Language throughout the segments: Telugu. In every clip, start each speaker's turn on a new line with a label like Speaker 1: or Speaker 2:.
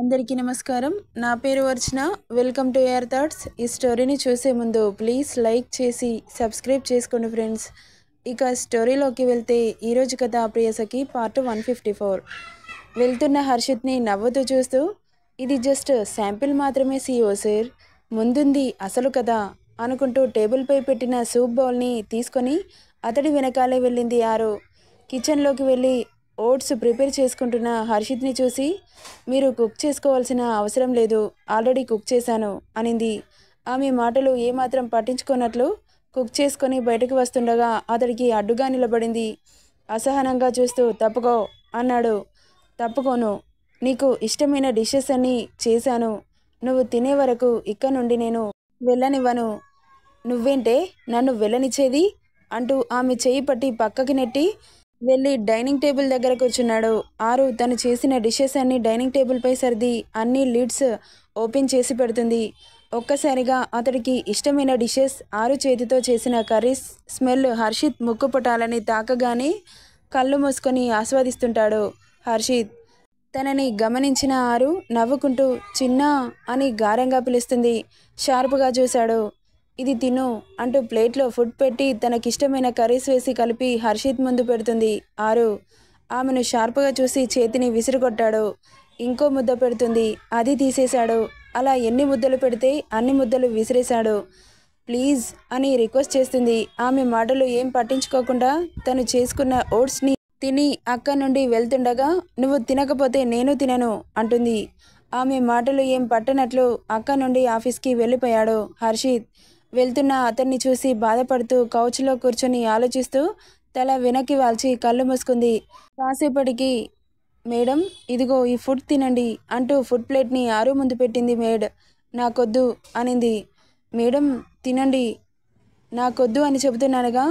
Speaker 1: అందరికీ నమస్కారం నా పేరు Archana welcome to air thoughts ఈ స్టోరీని చూసే ముందు ప్లీజ్ లైక్ చేసి సబ్స్క్రైబ్ చేసుకోండి ఫ్రెండ్స్ ఇక స్టోరీలోకి వెళ్తే ఈరోజు కథ Priyasakhi part one fifty four వెళ్తున్న హర్షిత్ని నవ్వుతూ చూస్తూ ఇది జస్ట్ శాంపిల్ మాత్రమే సీఓ సార్ e ముందుంది అసలు కదా అనుకుంటూ టేబుల్పై పెట్టిన సూప్ బౌల్ని తీసుకొని అతడి వెనకాలే వెళ్ళింది ఆరు కిచెన్లోకి వెళ్ళి ఓట్స్ ప్రిపేర్ చేసుకుంటున్న హర్షిత్ని చూసి మీరు కుక్ చేసుకోవాల్సిన అవసరం లేదు ఆల్రెడీ కుక్ చేశాను అనింది ఆమె మాటలు ఏమాత్రం పట్టించుకున్నట్లు కుక్ చేసుకొని బయటకు వస్తుండగా అతడికి అడ్డుగా నిలబడింది అసహనంగా చూస్తూ తప్పుకో అన్నాడు తప్పుకోను నీకు ఇష్టమైన డిషెస్ అన్నీ చేశాను నువ్వు తినే వరకు ఇక్కడ నుండి నేను వెళ్ళనివ్వను నువ్వేంటే నన్ను వెళ్ళనిచ్చేది అంటూ ఆమె చేయి పట్టి పక్కకి నెట్టి వెళ్ళి డైనింగ్ టేబుల్ దగ్గర కూర్చున్నాడు ఆరు తను చేసిన డిషెస్ అన్ని డైనింగ్ టేబుల్పై సర్ది అన్ని లిడ్స్ ఓపెన్ చేసి పెడుతుంది ఒక్కసారిగా అతడికి ఇష్టమైన డిషెస్ ఆరు చేతితో చేసిన కర్రీస్ స్మెల్ హర్షిత్ ముక్కు పుటాలని తాకగానే కళ్ళు మూసుకొని ఆస్వాదిస్తుంటాడు హర్షిత్ తనని గమనించిన ఆరు నవ్వుకుంటూ చిన్న అని గారంగా పిలుస్తుంది షార్ప్గా చూశాడు ఇది తిను అంటూ ప్లేట్లో ఫుడ్ పెట్టి తనకిష్టమైన కర్రీస్ వేసి కలిపి హర్షిత్ ముందు పెడుతుంది ఆరు ఆమెను షార్ప్గా చూసి చేతిని విసిరుగొట్టాడు ఇంకో ముద్ద పెడుతుంది అది తీసేశాడు అలా ఎన్ని ముద్దలు పెడితే అన్ని ముద్దలు విసిరేశాడు ప్లీజ్ అని రిక్వెస్ట్ చేస్తుంది ఆమె మాటలు ఏం పట్టించుకోకుండా తను చేసుకున్న ఓట్స్ని తిని అక్క నుండి వెళ్తుండగా నువ్వు తినకపోతే నేను తినను అంటుంది ఆమె మాటలు ఏం పట్టనట్లు అక్క నుండి ఆఫీస్కి వెళ్ళిపోయాడు హర్షిత్ వెళ్తున్న అతన్ని చూసి బాధపడుతూ కౌచ్లో కూర్చొని ఆలోచిస్తూ తల వెనక్కి వాల్చి కళ్ళు మూసుకుంది కాసేపటికి మేడం ఇదిగో ఈ ఫుడ్ తినండి అంటూ ఫుడ్ ప్లేట్ని ఆరు ముందు పెట్టింది మేడ్ నాకొద్దు అనింది మేడం తినండి నాకొద్దు అని చెబుతున్నానుగా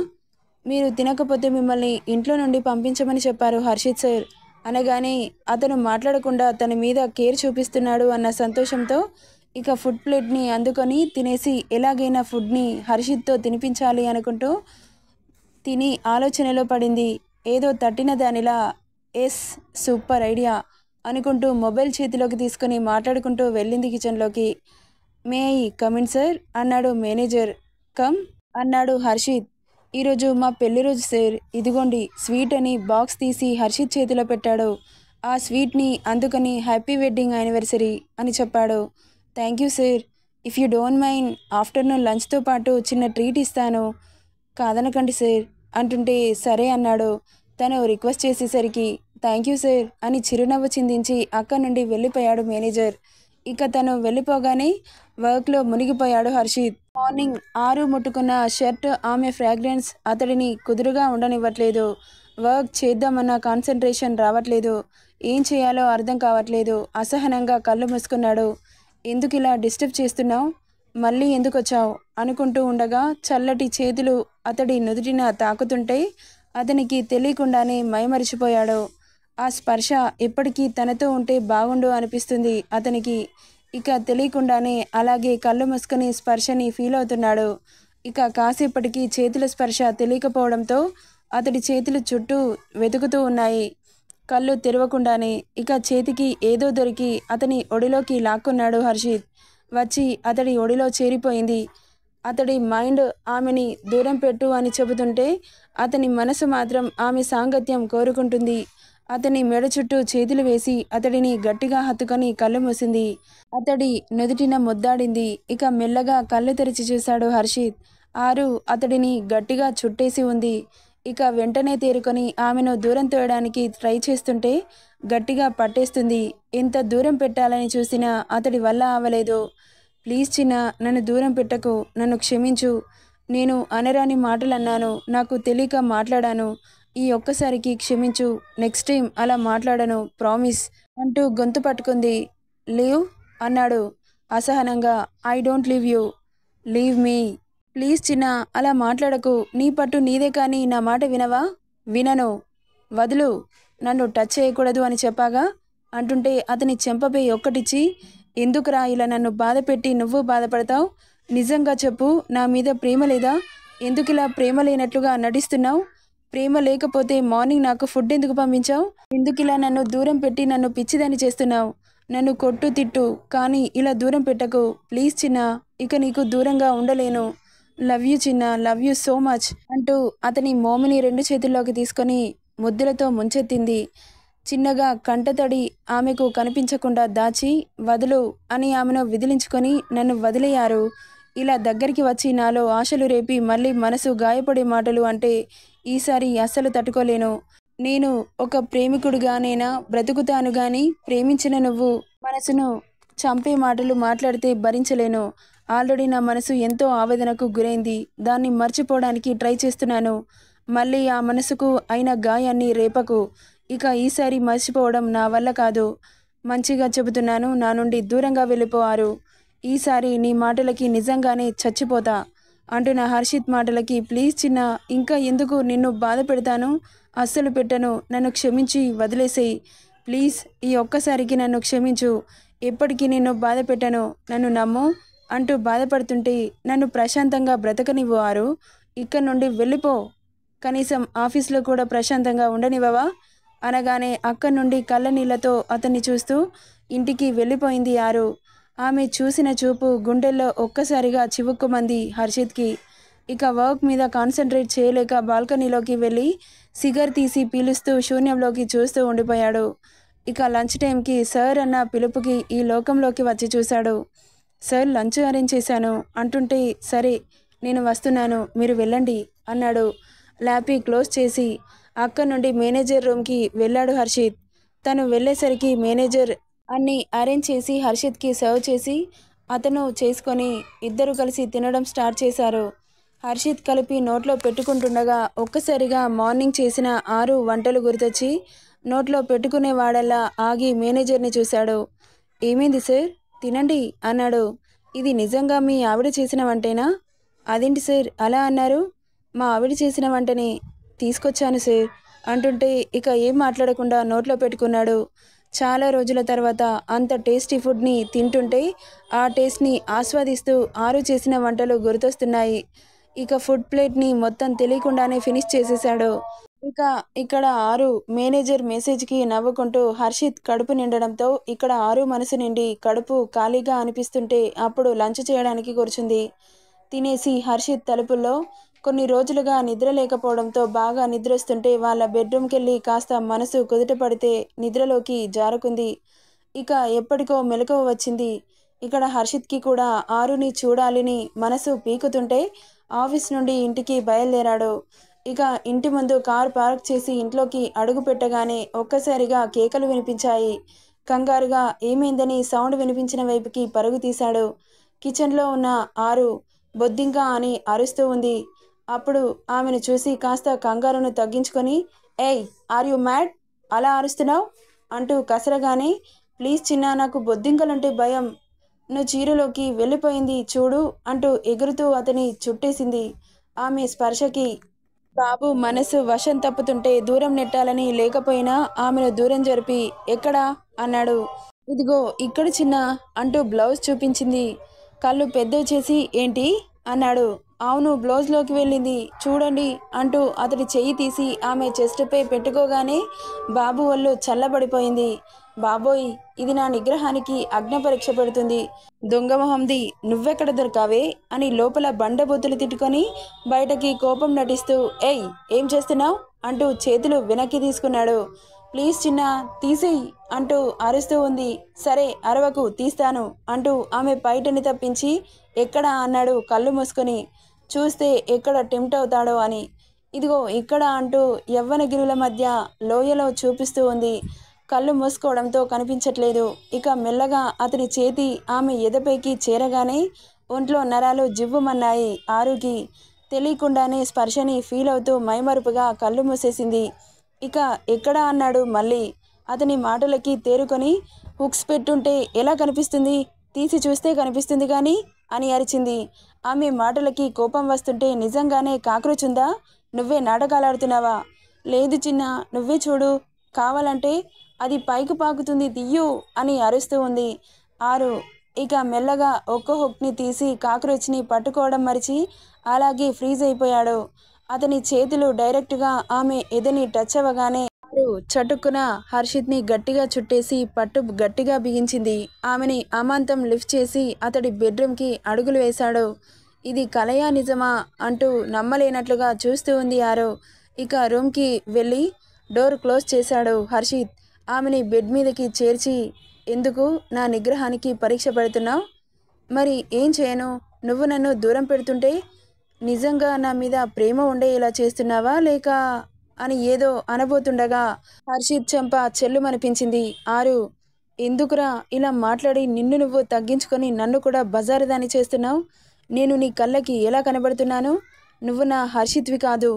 Speaker 1: మీరు తినకపోతే మిమ్మల్ని ఇంట్లో నుండి పంపించమని చెప్పారు హర్షిత్ సార్ అనగానే అతను మాట్లాడకుండా తన మీద కేర్ చూపిస్తున్నాడు అన్న సంతోషంతో ఇక ఫుడ్ ప్లేట్ని అందుకొని తినేసి ఎలాగైనా ఫుడ్ని హర్షిత్తో తినిపించాలి అనుకుంటూ తిని ఆలోచనలో పడింది ఏదో తట్టిన దానిలా ఎస్ సూపర్ ఐడియా అనుకుంటూ మొబైల్ చేతిలోకి తీసుకుని మాట్లాడుకుంటూ వెళ్ళింది కిచెన్లోకి మే ఐ కమిన్ సార్ అన్నాడు మేనేజర్ కమ్ అన్నాడు హర్షిత్ ఈరోజు మా పెళ్లి రోజు సార్ ఇదిగోండి స్వీట్ అని బాక్స్ తీసి హర్షిత్ చేతిలో పెట్టాడు ఆ స్వీట్ని అందుకని హ్యాపీ వెడ్డింగ్ యానివర్సరీ అని చెప్పాడు thank you sir if you don't mind afternoon లంచ్తో పాటు చిన్న ట్రీట్ ఇస్తాను కాదనకండి సార్ అంటుంటే సరే అన్నాడు తను రిక్వెస్ట్ చేసేసరికి థ్యాంక్ యూ సార్ అని చిరునవ్వు చిందించి అక్కడి నుండి వెళ్ళిపోయాడు మేనేజర్ ఇక తను వెళ్ళిపోగానే వర్క్లో మునిగిపోయాడు హర్షిత్ మార్నింగ్ ఆరు ముట్టుకున్న షర్ట్ ఆమె ఫ్రాగ్రెన్స్ అతడిని కుదురుగా ఉండనివ్వట్లేదు వర్క్ చేద్దామన్న కాన్సన్ట్రేషన్ రావట్లేదు ఏం చేయాలో అర్థం కావట్లేదు అసహనంగా కళ్ళు మూసుకున్నాడు ఎందుకు ఇలా డిస్టర్బ్ చేస్తున్నావు మళ్ళీ ఎందుకు వచ్చావు అనుకుంటూ ఉండగా చల్లటి చేతులు అతడి నుదుటిన తాకుతుంటే అతనికి తెలియకుండానే మైమరిచిపోయాడు ఆ స్పర్శ ఎప్పటికీ తనతో ఉంటే బాగుండు అనిపిస్తుంది అతనికి ఇక తెలియకుండానే అలాగే కళ్ళు మూసుకుని స్పర్శని ఫీల్ అవుతున్నాడు ఇక కాసేపటికి చేతుల స్పర్శ తెలియకపోవడంతో అతడి చేతులు చుట్టూ వెతుకుతూ ఉన్నాయి కళ్ళు తెరవకుండానే ఇక చేతికి ఏదో దొరికి అతని ఒడిలోకి లాక్కున్నాడు హర్షిత్ వచ్చి అతడి ఒడిలో చేరిపోయింది అతడి మైండ్ ఆమెని దూరం పెట్టు అని చెబుతుంటే అతని మనసు మాత్రం ఆమె సాంగత్యం కోరుకుంటుంది అతని మెడ చుట్టూ చేతులు వేసి అతడిని గట్టిగా హత్తుకొని కళ్ళు మూసింది అతడి నుదుటిన ముద్దాడింది ఇక మెల్లగా కళ్ళు తెరిచి చూశాడు హర్షిత్ ఆరు అతడిని గట్టిగా చుట్టేసి ఉంది ఇక వెంటనే తేరుకొని ఆమెను దూరం తోయడానికి ట్రై చేస్తుంటే గట్టిగా పట్టేస్తుంది ఎంత దూరం పెట్టాలని చూసినా అతడి వల్ల అవ్వలేదు ప్లీజ్ చిన్న నన్ను దూరం పెట్టకు నన్ను క్షమించు నేను అనరాని మాటలు అన్నాను నాకు తెలియక మాట్లాడాను ఈ ఒక్కసారికి క్షమించు నెక్స్ట్ టైం అలా మాట్లాడను ప్రామిస్ అంటూ గొంతు పట్టుకుంది లీవ్ అన్నాడు అసహనంగా I don't leave you leave me please చిన్న అలా మాట్లాడకు నీ పట్టు నీదే కానీ నా మాట వినవా వినను వదులు నన్ను టచ్ చేయకూడదు అని చెప్పాగా అంటుంటే అతని చెంపపై ఒక్కటిచ్చి ఎందుకురా ఇలా నన్ను బాధ పెట్టి నువ్వు బాధపడతావు నిజంగా చెప్పు నా మీద ప్రేమ లేదా ఎందుకు ఇలా ప్రేమ లేనట్లుగా నటిస్తున్నావు ప్రేమ లేకపోతే మార్నింగ్ నాకు ఫుడ్ ఎందుకు పంపించావు ఎందుకు ఇలా నన్ను దూరం పెట్టి నన్ను పిచ్చిదని చేస్తున్నావు నన్ను కొట్టు తిట్టు కానీ ఇలా దూరం పెట్టకు ప్లీజ్ చిన్న ఇక నీకు దూరంగా ఉండలేను లవ్ యూ చిన్న లవ్ యూ సో మచ్ అంటూ అతని మోమిని రెండు చేతుల్లోకి తీసుకొని ముద్దులతో ముంచెత్తింది చిన్నగా కంటతడి ఆమెకు కనిపించకుండా దాచి వదులు అని ఆమెను విదిలించుకొని నన్ను వదిలేయారు ఇలా దగ్గరికి వచ్చి నాలో ఆశలు రేపి మళ్ళీ మనసు గాయపడే మాటలు అంటే ఈసారి అస్సలు తట్టుకోలేను నేను ఒక ప్రేమికుడుగానైనా బ్రతుకుతాను గాని ప్రేమించిన నువ్వు మనసును చంపే మాటలు మాట్లాడితే భరించలేను ఆల్రెడీ నా మనసు ఎంతో ఆవేదనకు గురైంది దాన్ని మర్చిపోవడానికి ట్రై చేస్తున్నాను మళ్ళీ ఆ మనసుకు అయిన గాయాన్ని రేపకు ఇక ఈసారి మర్చిపోవడం నా వల్ల కాదు మంచిగా చెబుతున్నాను నా నుండి దూరంగా వెళ్ళిపోవారు ఈసారి నీ మాటలకి నిజంగానే చచ్చిపోతా అంటున్న హర్షిత్ మాటలకి ప్లీజ్ చిన్న ఇంకా ఎందుకు నిన్ను బాధ పెడతాను అస్సలు పెట్టను నన్ను క్షమించి వదిలేసేయి ప్లీజ్ ఈ ఒక్కసారికి నన్ను క్షమించు ఎప్పటికీ నిన్ను బాధ పెట్టను నన్ను నమ్ము అంటూ బాధపడుతుంటే నన్ను ప్రశాంతంగా బ్రతకనివ్వారు ఇక్కడ నుండి వెళ్ళిపో కనీసం ఆఫీస్లో కూడా ప్రశాంతంగా ఉండనివ్వవా అనగానే అక్కడి నుండి కళ్ళనీళ్లతో అతన్ని చూస్తూ ఇంటికి వెళ్ళిపోయింది ఆరు ఆమె చూసిన చూపు గుండెల్లో ఒక్కసారిగా చివుక్కుమంది హర్షిత్కి ఇక వర్క్ మీద కాన్సన్ట్రేట్ చేయలేక బాల్కనీలోకి వెళ్ళి సిగర్ తీసి పీలుస్తూ శూన్యంలోకి చూస్తూ ఉండిపోయాడు ఇక లంచ్ టైంకి సార్ అన్న పిలుపుకి ఈ లోకంలోకి వచ్చి చూశాడు సార్ లంచ్ అరేంజ్ చేశాను అంటుంటే సరే నేను వస్తున్నాను మీరు వెళ్ళండి అన్నాడు ల్యాపీ క్లోజ్ చేసి అక్కడి నుండి మేనేజర్ రూమ్కి వెళ్ళాడు హర్షిత్ తను వెళ్ళేసరికి మేనేజర్ అన్ని అరేంజ్ చేసి హర్షిత్కి సర్వ్ చేసి అతను చేసుకొని ఇద్దరు కలిసి తినడం స్టార్ట్ చేశారు హర్షిత్ కలిపి నోట్లో పెట్టుకుంటుండగా ఒక్కసారిగా మార్నింగ్ చేసిన ఆరు వంటలు గుర్తొచ్చి నోట్లో పెట్టుకునే వాడల్లా ఆగి మేనేజర్ని చూశాడు ఏమైంది సార్ తినండి అన్నాడు ఇది నిజంగా మీ ఆవిడ చేసిన వంటేనా అదేంటి సార్ అలా అన్నారు మా ఆవిడ చేసిన వంటని తీసుకొచ్చాను సార్ అంటుంటే ఇక ఏం మాట్లాడకుండా నోట్లో పెట్టుకున్నాడు చాలా రోజుల తర్వాత అంత టేస్టీ ఫుడ్ని తింటుంటే ఆ టేస్ట్ని ఆస్వాదిస్తూ ఆరు చేసిన వంటలు గుర్తొస్తున్నాయి ఇక ఫుడ్ ప్లేట్ని మొత్తం తెలియకుండానే ఫినిష్ చేసేశాడు ఇక ఇక్కడ ఆరు మేనేజర్ మెసేజ్కి నవ్వుకుంటూ హర్షిత్ కడుపు నిండడంతో ఇక్కడ ఆరు మనసు నిండి కడుపు ఖాళీగా అనిపిస్తుంటే అప్పుడు లంచ్ చేయడానికి కూర్చుంది తినేసి హర్షిత్ తలుపుల్లో కొన్ని రోజులుగా నిద్ర లేకపోవడంతో బాగా నిద్రొస్తుంటే వాళ్ళ బెడ్రూమ్కి వెళ్ళి కాస్త మనసు కుదుట పడితే నిద్రలోకి జారుకుంది ఇక ఎప్పటికో మెలకువ వచ్చింది ఇక్కడ హర్షిత్కి కూడా ఆరుని చూడాలని మనసు పీకుతుంటే ఆఫీస్ నుండి ఇంటికి బయలుదేరాడు ఇక ఇంటి ముందు కారు పార్క్ చేసి ఇంట్లోకి అడుగు పెట్టగానే ఒక్కసారిగా కేకలు వినిపించాయి కంగారుగా ఏమైందని సౌండ్ వినిపించిన వైపుకి పరుగు తీశాడు కిచెన్లో ఉన్న ఆరు బొద్దింగా అని అరుస్తూ ఉంది అప్పుడు ఆమెను చూసి కాస్త కంగారును తగ్గించుకొని ఏయ్ ఆర్ యు మ్యాడ్ అలా అరుస్తున్నావు అంటూ కసరగానే ప్లీజ్ చిన్న నాకు బొద్దింకలంటే భయం నువ్వు చీరలోకి వెళ్ళిపోయింది చూడు అంటూ ఎగురుతూ అతని చుట్టేసింది ఆమె స్పర్శకి బాబు మనసు వశం తప్పుతుంటే దూరం నెట్టాలని లేకపోయినా ఆమెను దూరం జరిపి ఎక్కడా అన్నాడు ఇదిగో ఇక్కడ చిన్న అంటూ బ్లౌజ్ చూపించింది కళ్ళు పెద్దవి చేసి ఏంటి అన్నాడు అవును బ్లౌజ్లోకి వెళ్ళింది చూడండి అంటూ అతడి చెయ్యి తీసి ఆమె చెస్ట్పై పెట్టుకోగానే బాబు వాళ్ళు చల్లబడిపోయింది బాబోయ్ ఇది నా నిగ్రహానికి అగ్నపరీక్ష పరీక్ష పెడుతుంది మొహంది నువ్వెక్కడ దొరికావే అని లోపల బండబొత్తులు తిట్టుకొని బయటకి కోపం నటిస్తూ ఏయ్ ఏం చేస్తున్నావు అంటూ చేతులు వెనక్కి తీసుకున్నాడు ప్లీజ్ చిన్న తీసేయి అంటూ అరుస్తూ ఉంది సరే అరవకు తీస్తాను అంటూ ఆమె పైటని తప్పించి ఎక్కడ అన్నాడు కళ్ళు మూసుకొని చూస్తే ఎక్కడ టెంప్ట్ అవుతాడో అని ఇదిగో ఇక్కడ అంటూ యవ్వనగిరుల మధ్య లోయలో చూపిస్తూ ఉంది కళ్ళు మూసుకోవడంతో కనిపించట్లేదు ఇక మెల్లగా అతని చేతి ఆమె ఎదపైకి చేరగానే ఒంట్లో నరాలు జివ్వుమన్నాయి ఆరుకి తెలియకుండానే స్పర్శని ఫీల్ అవుతూ మైమరుపుగా కళ్ళు మూసేసింది ఇక ఎక్కడా అన్నాడు మళ్ళీ అతని మాటలకి తేరుకొని హుక్స్ పెట్టుంటే ఎలా కనిపిస్తుంది తీసి చూస్తే కనిపిస్తుంది కానీ అని అరిచింది ఆమె మాటలకి కోపం వస్తుంటే నిజంగానే ఉందా నువ్వే నాటకాలాడుతున్నావా లేదు చిన్న నువ్వే చూడు కావాలంటే అది పైకి పాకుతుంది దియ్యు అని అరుస్తూ ఉంది ఆరు ఇక మెల్లగా ఒక్కో హుక్ని తీసి కాక్రోచ్ని పట్టుకోవడం మరిచి అలాగే ఫ్రీజ్ అయిపోయాడు అతని చేతులు డైరెక్ట్గా ఆమె ఎదని టచ్ అవ్వగానే చటుక్కున హర్షిత్ని గట్టిగా చుట్టేసి పట్టు గట్టిగా బిగించింది ఆమెని అమాంతం లిఫ్ట్ చేసి అతడి బెడ్రూమ్కి అడుగులు వేశాడు ఇది కలయా నిజమా అంటూ నమ్మలేనట్లుగా చూస్తూ ఉంది ఆరో ఇక రూమ్కి వెళ్ళి డోర్ క్లోజ్ చేశాడు హర్షిత్ ఆమెని బెడ్ మీదకి చేర్చి ఎందుకు నా నిగ్రహానికి పరీక్ష పెడుతున్నావు మరి ఏం చేయను నువ్వు నన్ను దూరం పెడుతుంటే నిజంగా నా మీద ప్రేమ ఉండే ఇలా చేస్తున్నావా లేక అని ఏదో అనబోతుండగా హర్షిత్ చెంప చెల్లుమనిపించింది ఆరు ఎందుకురా ఇలా మాట్లాడి నిన్ను నువ్వు తగ్గించుకొని నన్ను కూడా బజారుదాని చేస్తున్నావు నేను నీ కళ్ళకి ఎలా కనబడుతున్నాను నువ్వు నా హర్షిత్వి కాదు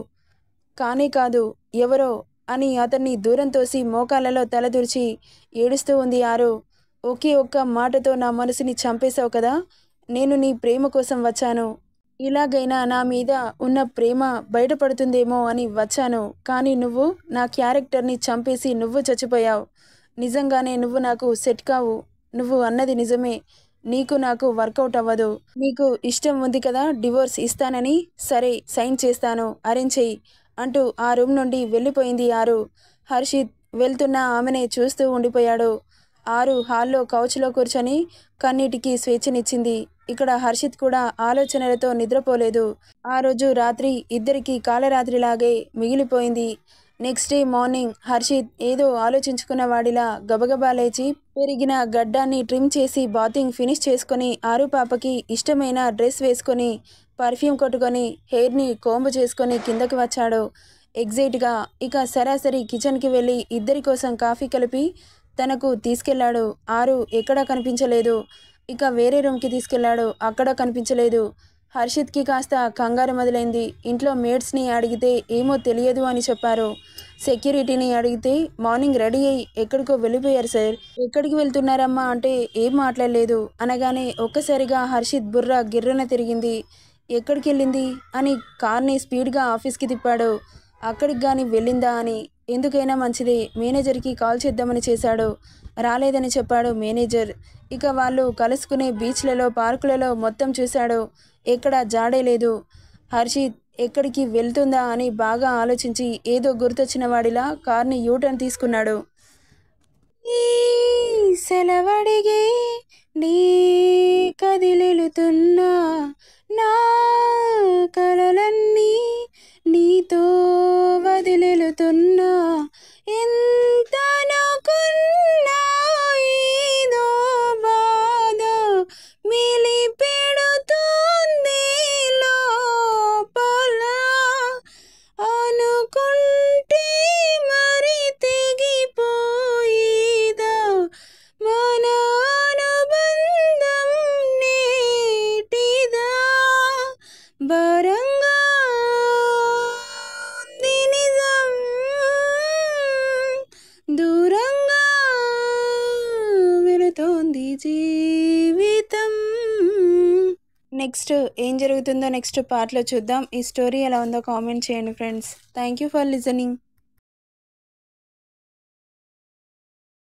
Speaker 1: కానే కాదు ఎవరో అని అతన్ని దూరం తోసి మోకాలలో తలదూర్చి ఏడుస్తూ ఉంది ఆరు ఒకే ఒక్క మాటతో నా మనసుని చంపేశావు కదా నేను నీ ప్రేమ కోసం వచ్చాను ఇలాగైనా నా మీద ఉన్న ప్రేమ బయటపడుతుందేమో అని వచ్చాను కానీ నువ్వు నా క్యారెక్టర్ని చంపేసి నువ్వు చచ్చిపోయావు నిజంగానే నువ్వు నాకు సెట్ కావు నువ్వు అన్నది నిజమే నీకు నాకు వర్కౌట్ అవ్వదు మీకు ఇష్టం ఉంది కదా డివోర్స్ ఇస్తానని సరే సైన్ చేస్తాను అరేంజ్ చెయ్యి అంటూ ఆ రూమ్ నుండి వెళ్ళిపోయింది ఆరు హర్షిత్ వెళ్తున్న ఆమెనే చూస్తూ ఉండిపోయాడు ఆరు హాల్లో కౌచ్లో కూర్చొని కన్నీటికి స్వేచ్ఛనిచ్చింది ఇక్కడ హర్షిత్ కూడా ఆలోచనలతో నిద్రపోలేదు ఆ రోజు రాత్రి ఇద్దరికి కాలరాత్రిలాగే మిగిలిపోయింది నెక్స్ట్ డే మార్నింగ్ హర్షిత్ ఏదో ఆలోచించుకున్న వాడిలా గబగబా లేచి పెరిగిన గడ్డాన్ని ట్రిమ్ చేసి బాతింగ్ ఫినిష్ చేసుకుని ఆరు పాపకి ఇష్టమైన డ్రెస్ వేసుకొని పర్ఫ్యూమ్ కొట్టుకొని హెయిర్ని కోంబు చేసుకొని కిందకి వచ్చాడు ఎగ్జైట్గా ఇక సరాసరి కిచెన్కి వెళ్ళి ఇద్దరి కోసం కాఫీ కలిపి తనకు తీసుకెళ్లాడు ఆరు ఎక్కడా కనిపించలేదు ఇక వేరే రూమ్కి తీసుకెళ్లాడు అక్కడ కనిపించలేదు హర్షిత్కి కాస్త కంగారు మొదలైంది ఇంట్లో మేడ్స్ని అడిగితే ఏమో తెలియదు అని చెప్పారు సెక్యూరిటీని అడిగితే మార్నింగ్ రెడీ అయ్యి ఎక్కడికో వెళ్ళిపోయారు సార్ ఎక్కడికి వెళ్తున్నారమ్మా అంటే ఏం మాట్లాడలేదు అనగానే ఒక్కసారిగా హర్షిత్ బుర్ర గిర్రన తిరిగింది ఎక్కడికి వెళ్ళింది అని కార్ని స్పీడ్గా ఆఫీస్కి తిప్పాడు అక్కడికి కానీ వెళ్ళిందా అని ఎందుకైనా మంచిది మేనేజర్కి కాల్ చేద్దామని చేశాడు రాలేదని చెప్పాడు మేనేజర్ ఇక వాళ్ళు కలుసుకునే బీచ్లలో పార్కులలో మొత్తం చూశాడు ఎక్కడ జాడే లేదు హర్షిత్ ఎక్కడికి వెళ్తుందా అని బాగా ఆలోచించి ఏదో గుర్తొచ్చిన వాడిలా కార్ని యూటర్న్ తీసుకున్నాడు సెలవడిగి నీ కదిలిలుతున్నా నా కలలన్నీ నీతో వదిలిలుతున్న భారంగా నిజం దూరంగా వెళుతోంది జీవితం నెక్స్ట్ ఏం జరుగుతుందో నెక్స్ట్ పార్ట్లో చూద్దాం ఈ స్టోరీ ఎలా ఉందో కామెంట్ చేయండి friends thank you for listening